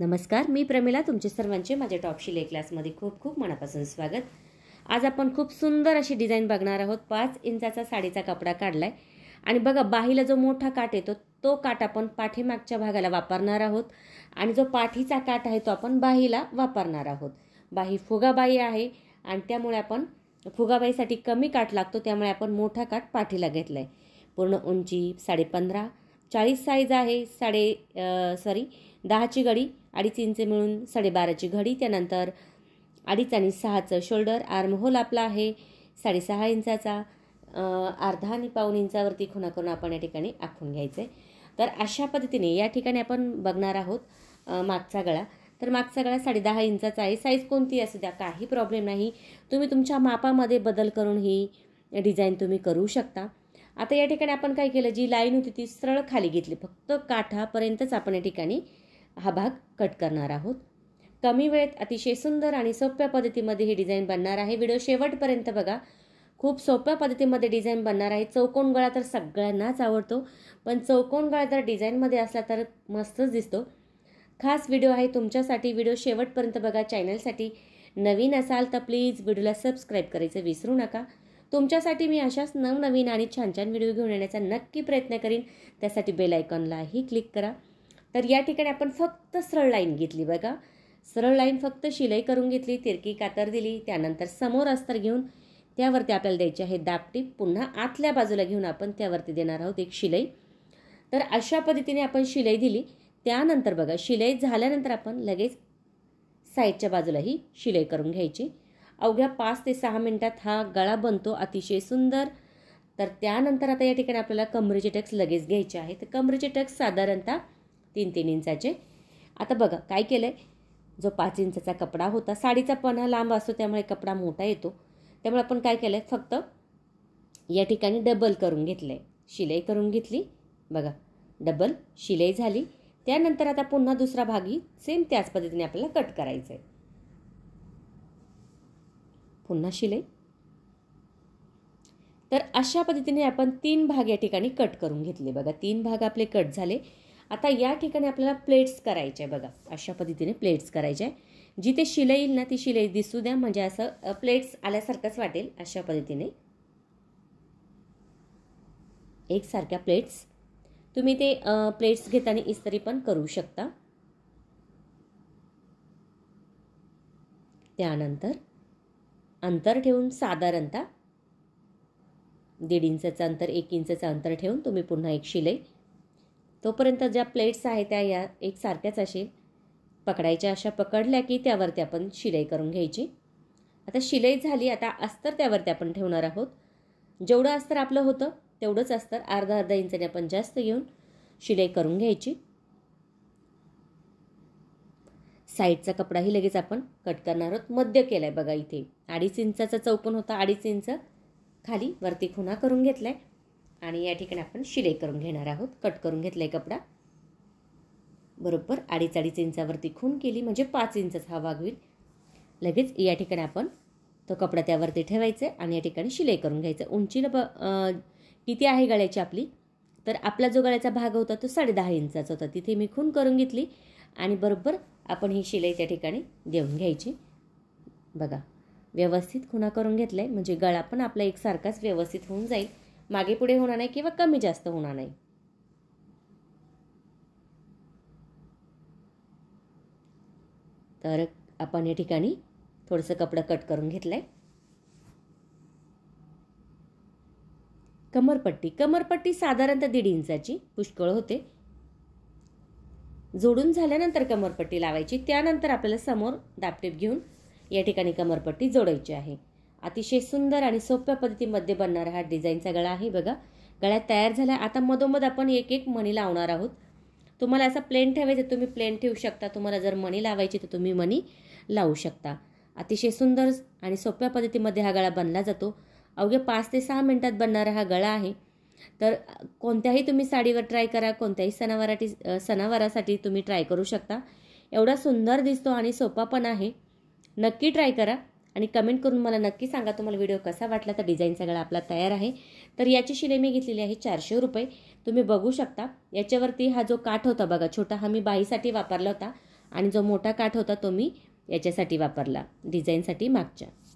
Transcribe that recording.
नमस्कार मी प्रमिला तुमचे सर्वांचे माझ्या टॉपशी ले क्लासमध्ये खूप खूप मनापासून स्वागत आज आपण खूप सुंदर अशी डिझाईन बघणार आहोत पाच इंचाचा साडीचा कपडा काढला आहे आणि बघा बाहीला जो मोठा काट येतो तो काट आपण पाठीमागच्या भागाला वापरणार आहोत आणि जो पाठीचा काट आहे तो आपण बाहीला वापरणार आहोत बाही फुगाबाई आहे आणि त्यामुळे आपण फुगाबाईसाठी कमी काट लागतो त्यामुळे आपण मोठा काट पाठीला घेतला आहे पूर्ण उंची साडे पंधरा चाळीस साईज आहे साडे सॉरी दहाची घडी अडीच इंच मिळून साडेबाराची घडी त्यानंतर अडीच आणि सहाचं शोल्डर आर्म होल आपला आहे साडेसहा इंचाचा अर्धा आणि पाऊन इंचावरती खुणा करून आपण या ठिकाणी आखून घ्यायचं आहे तर अशा पद्धतीने या ठिकाणी आपण बघणार आहोत मागचा गळा तर मागचा गळा साडे दहा इंचाचा आहे साईज कोणती असू द्या काही प्रॉब्लेम नाही तुम्ही तुमच्या मापामध्ये बदल करून ही डिझाईन तुम्ही करू शकता आता या ठिकाणी आपण काय केलं जी लाईन होती ती सरळ खाली घेतली फक्त काठापर्यंतच आपण या ठिकाणी हा भाग कट करणार आहोत कमी वेळेत अतिशय सुंदर आणि सोप्या पद्धतीमध्ये ही डिझाईन बनणार आहे व्हिडिओ शेवटपर्यंत बघा खूप सोप्या पद्धतीमध्ये डिझाईन बनणार आहे चौकोन गळा तर सगळ्यांनाच आवडतो पण चौकोन गळा जर डिझाईनमध्ये असला तर मस्तच दिसतो खास व्हिडिओ आहे तुमच्यासाठी व्हिडिओ शेवटपर्यंत बघा चॅनलसाठी नवीन असाल तर प्लीज व्हिडिओला सबस्क्राईब करायचं विसरू नका तुमच्यासाठी मी अशाच नवनवीन आणि छान छान व्हिडिओ घेऊन येण्याचा नक्की प्रयत्न करीन त्यासाठी बेल आयकॉनलाही क्लिक करा तर या ठिकाणी आपण फक्त सरळ लाईन घेतली बघा सरळ लाईन फक्त शिलाई करून घेतली तिरकी कातर दिली त्यानंतर समोर अस्तर घेऊन त्यावरती आपल्याला द्यायची आहे दापटीप पुन्हा आतल्या बाजूला घेऊन आपण त्यावरती देणार आहोत एक शिलाई तर अशा पद्धतीने आपण शिलाई दिली त्यानंतर बघा शिलाई झाल्यानंतर आपण लगेच साईडच्या बाजूलाही शिलाई करून घ्यायची अवघ्या पाच ते सहा मिनटात हा गळा बनतो अतिशय सुंदर तर त्यानंतर आता या ठिकाणी आपल्याला कमरेचे टक्स लगेच घ्यायचे आहे तर कमरेचे टक्स साधारणतः तीन तीन इंचाचे आता बघा काय केलं आहे जो पाच इंचाचा कपडा होता साडीचा पण हा लांब असतो त्यामुळे कपडा मोठा येतो त्यामुळे आपण काय केलं आहे फक्त या ठिकाणी डबल करून घेतलं आहे शिलाई करून घेतली बघा डबल शिलाई झाली त्यानंतर आता पुन्हा दुसरा भागी सेम त्याच पद्धतीने आपल्याला कट करायचं आहे पुन्हा शिलाई तर अशा पद्धतीने आपण तीन भाग या ठिकाणी कट करून घेतले बघा तीन भाग आपले कट झाले आता या ठिकाणी आपल्याला प्लेट्स करायचे आहे बघा अशा पद्धतीने प्लेट्स करायचे आहे जिथे शिलाईल ना ती शिलाई दिसू द्या म्हणजे असं प्लेट्स आल्यासारखंच वाटेल अशा पद्धतीने एकसारख्या प्लेट्स तुम्ही ते प्लेट्स घेताना इस्त्री पण करू शकता त्यानंतर अंतर ठेवून साधारणतः दीड इंचाचं अंतर एक इंचाचं अंतर ठेवून तुम्ही पुन्हा एक शिलाई तोपर्यंत ज्या प्लेट्स आहेत त्या या सारख्याच असेल पकडायच्या अशा पकडल्या की त्यावरती आपण शिलाई करून घ्यायची आता शिलाई झाली आता अस्तर त्यावरती आपण ठेवणार आहोत जेवढं अस्तर आपलं होतं तेवढंच अस्तर अर्धा अर्धा इंचाने आपण जास्त घेऊन शिलाई करून घ्यायची साईडचा कपडाही लगेच आपण कट करणार आहोत मध्य केलाय बघा इथे अडीच इंचाचा चौकोन होता अडीच इंच खाली वरती खुणा करून घेतला आहे आणि या ठिकाणी आपण शिलाई करून घेणार आहोत कट करून घेतला आहे कपडा बरोबर अडीच अडीच इंचावरती खून केली म्हणजे पाच इंच हा वाग होईल लगेच या ठिकाणी आपण तो कपडा त्यावरती ठेवायचा आहे आणि या ठिकाणी शिलाई करून घ्यायचं उंचीला ब किती आहे गळ्याची आपली तर आपला जो गळ्याचा भाग होता तो साडे इंचाचा होता तिथे मी खून करून घेतली आणि बरोबर आपण ही शिलाई त्या ठिकाणी देऊन घ्यायची बघा व्यवस्थित खुणा करून घेतला आहे म्हणजे गळा पण आपला एकसारखाच व्यवस्थित होऊन जाईल मागे पुढे होणार नाही किंवा कमी जास्त होणार नाही तर आपण या ठिकाणी थोडंसं कपडं कट करून घेतलं आहे कमरपट्टी कमरपट्टी साधारणतः दीड इंचाची पुष्कळ होते जोडून झाल्यानंतर कमरपट्टी लावायची त्यानंतर आपल्याला समोर दापटेप घेऊन या ठिकाणी कमरपट्टी जोडायची आहे अतिशय सुंदर आणि सोप्या पद्धतीमध्ये बनणारा हा डिझाईनचा गळा आहे बघा गळ्यात तयार झाला आता मधोमध आपण एक एक मणी लावणार आहोत तुम्हाला असा प्लेन ठेवायचं तुम्ही प्लेन ठेवू शकता तुम्हाला जर मणी लावायची तर तुम्ही मणी लावू शकता अतिशय सुंदर आणि सोप्या पद्धतीमध्ये हा गळा बनला जातो अवघ्या पाच ते सहा मिनटात बनणारा हा गळा आहे तर कोणत्याही तुम्ही साडीवर ट्राय करा कोणत्याही सणावारासाठी सणावारासाठी तुम्ही ट्राय करू शकता एवढा सुंदर दिसतो आणि सोपा पण आहे नक्की ट्राय करा आणि कमेंट करून मला नक्की सांगा तुम्हाला व्हिडिओ कसा वाटला तर डिझाईन सगळा आपला तयार आहे तर याची शिले मी घेतलेली आहे चारशे रुपये तुम्ही बघू शकता याच्यावरती हा जो काठ होता बघा छोटा हा मी बाईसाठी वापरला होता आणि जो मोठा काठ होता तो मी याच्यासाठी वापरला डिझाईनसाठी मागच्या